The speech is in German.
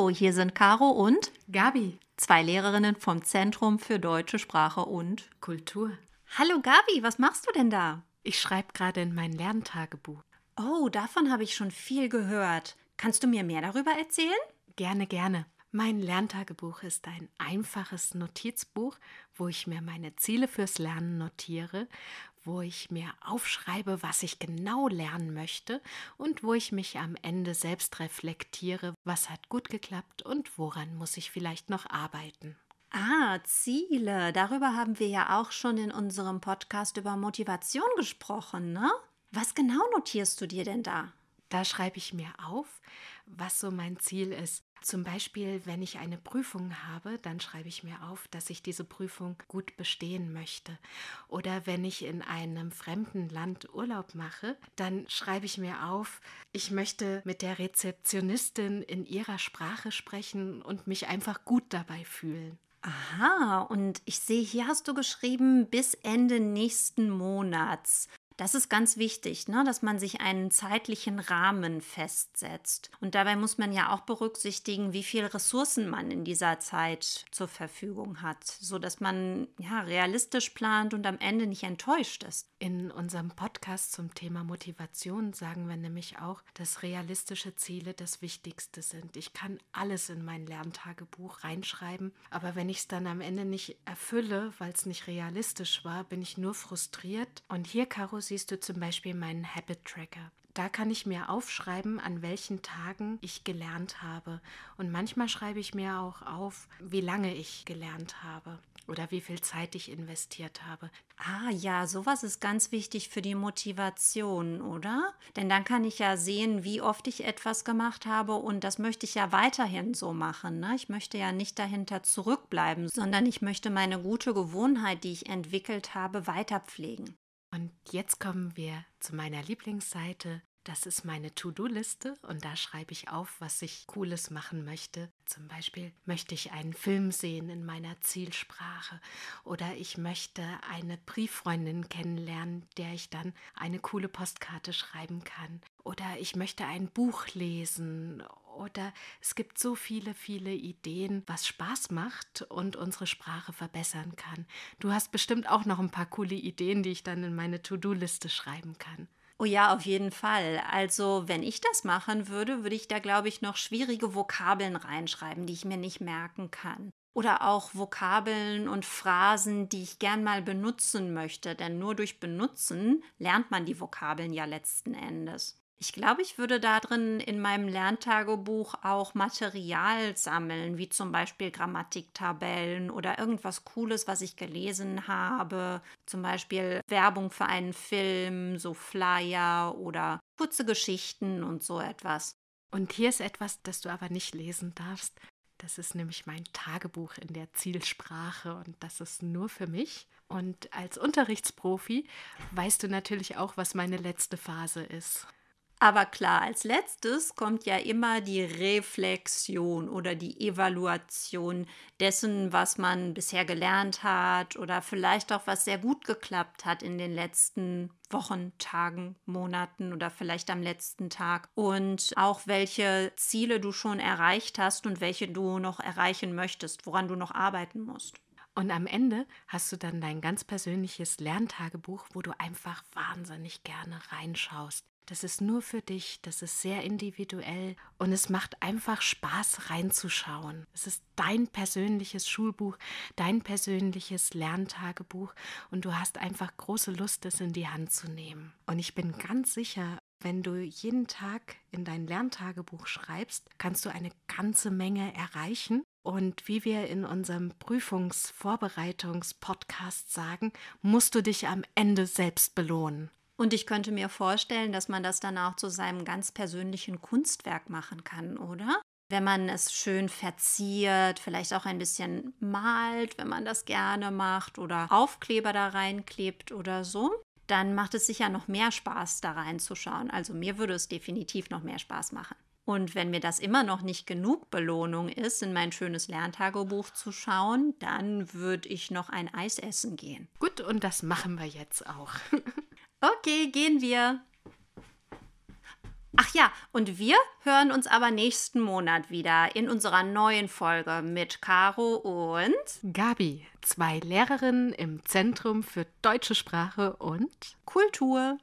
Hallo, hier sind Caro und Gabi, zwei Lehrerinnen vom Zentrum für deutsche Sprache und Kultur. Hallo Gabi, was machst du denn da? Ich schreibe gerade in mein Lerntagebuch. Oh, davon habe ich schon viel gehört. Kannst du mir mehr darüber erzählen? Gerne, gerne. Mein Lerntagebuch ist ein einfaches Notizbuch, wo ich mir meine Ziele fürs Lernen notiere, wo ich mir aufschreibe, was ich genau lernen möchte und wo ich mich am Ende selbst reflektiere, was hat gut geklappt und woran muss ich vielleicht noch arbeiten. Ah, Ziele. Darüber haben wir ja auch schon in unserem Podcast über Motivation gesprochen, ne? Was genau notierst du dir denn da? Da schreibe ich mir auf, was so mein Ziel ist. Zum Beispiel, wenn ich eine Prüfung habe, dann schreibe ich mir auf, dass ich diese Prüfung gut bestehen möchte. Oder wenn ich in einem fremden Land Urlaub mache, dann schreibe ich mir auf, ich möchte mit der Rezeptionistin in ihrer Sprache sprechen und mich einfach gut dabei fühlen. Aha, und ich sehe, hier hast du geschrieben bis Ende nächsten Monats. Das ist ganz wichtig, ne? dass man sich einen zeitlichen Rahmen festsetzt. Und dabei muss man ja auch berücksichtigen, wie viele Ressourcen man in dieser Zeit zur Verfügung hat, sodass man ja, realistisch plant und am Ende nicht enttäuscht ist. In unserem Podcast zum Thema Motivation sagen wir nämlich auch, dass realistische Ziele das Wichtigste sind. Ich kann alles in mein Lerntagebuch reinschreiben, aber wenn ich es dann am Ende nicht erfülle, weil es nicht realistisch war, bin ich nur frustriert. Und hier, Karus, siehst du zum Beispiel meinen Habit Tracker. Da kann ich mir aufschreiben, an welchen Tagen ich gelernt habe. Und manchmal schreibe ich mir auch auf, wie lange ich gelernt habe oder wie viel Zeit ich investiert habe. Ah ja, sowas ist ganz wichtig für die Motivation, oder? Denn dann kann ich ja sehen, wie oft ich etwas gemacht habe und das möchte ich ja weiterhin so machen. Ne? Ich möchte ja nicht dahinter zurückbleiben, sondern ich möchte meine gute Gewohnheit, die ich entwickelt habe, weiter pflegen. Und jetzt kommen wir zu meiner Lieblingsseite, das ist meine To-Do-Liste und da schreibe ich auf, was ich Cooles machen möchte. Zum Beispiel möchte ich einen Film sehen in meiner Zielsprache oder ich möchte eine Brieffreundin kennenlernen, der ich dann eine coole Postkarte schreiben kann oder ich möchte ein Buch lesen oder es gibt so viele, viele Ideen, was Spaß macht und unsere Sprache verbessern kann. Du hast bestimmt auch noch ein paar coole Ideen, die ich dann in meine To-Do-Liste schreiben kann. Oh ja, auf jeden Fall. Also, wenn ich das machen würde, würde ich da, glaube ich, noch schwierige Vokabeln reinschreiben, die ich mir nicht merken kann. Oder auch Vokabeln und Phrasen, die ich gern mal benutzen möchte, denn nur durch Benutzen lernt man die Vokabeln ja letzten Endes. Ich glaube, ich würde darin in meinem Lerntagebuch auch Material sammeln, wie zum Beispiel Grammatiktabellen oder irgendwas Cooles, was ich gelesen habe. Zum Beispiel Werbung für einen Film, so Flyer oder kurze Geschichten und so etwas. Und hier ist etwas, das du aber nicht lesen darfst. Das ist nämlich mein Tagebuch in der Zielsprache und das ist nur für mich. Und als Unterrichtsprofi weißt du natürlich auch, was meine letzte Phase ist. Aber klar, als letztes kommt ja immer die Reflexion oder die Evaluation dessen, was man bisher gelernt hat oder vielleicht auch was sehr gut geklappt hat in den letzten Wochen, Tagen, Monaten oder vielleicht am letzten Tag und auch welche Ziele du schon erreicht hast und welche du noch erreichen möchtest, woran du noch arbeiten musst. Und am Ende hast du dann dein ganz persönliches Lerntagebuch, wo du einfach wahnsinnig gerne reinschaust. Das ist nur für dich, das ist sehr individuell und es macht einfach Spaß reinzuschauen. Es ist dein persönliches Schulbuch, dein persönliches Lerntagebuch und du hast einfach große Lust, es in die Hand zu nehmen. Und ich bin ganz sicher, wenn du jeden Tag in dein Lerntagebuch schreibst, kannst du eine ganze Menge erreichen. Und wie wir in unserem Prüfungsvorbereitungspodcast sagen, musst du dich am Ende selbst belohnen. Und ich könnte mir vorstellen, dass man das dann auch zu seinem ganz persönlichen Kunstwerk machen kann, oder? Wenn man es schön verziert, vielleicht auch ein bisschen malt, wenn man das gerne macht, oder Aufkleber da reinklebt oder so, dann macht es sicher noch mehr Spaß, da reinzuschauen. Also mir würde es definitiv noch mehr Spaß machen. Und wenn mir das immer noch nicht genug Belohnung ist, in mein schönes Lerntagebuch zu schauen, dann würde ich noch ein Eis essen gehen. Gut, und das machen wir jetzt auch. Okay, gehen wir. Ach ja, und wir hören uns aber nächsten Monat wieder in unserer neuen Folge mit Caro und Gabi, zwei Lehrerinnen im Zentrum für deutsche Sprache und Kultur.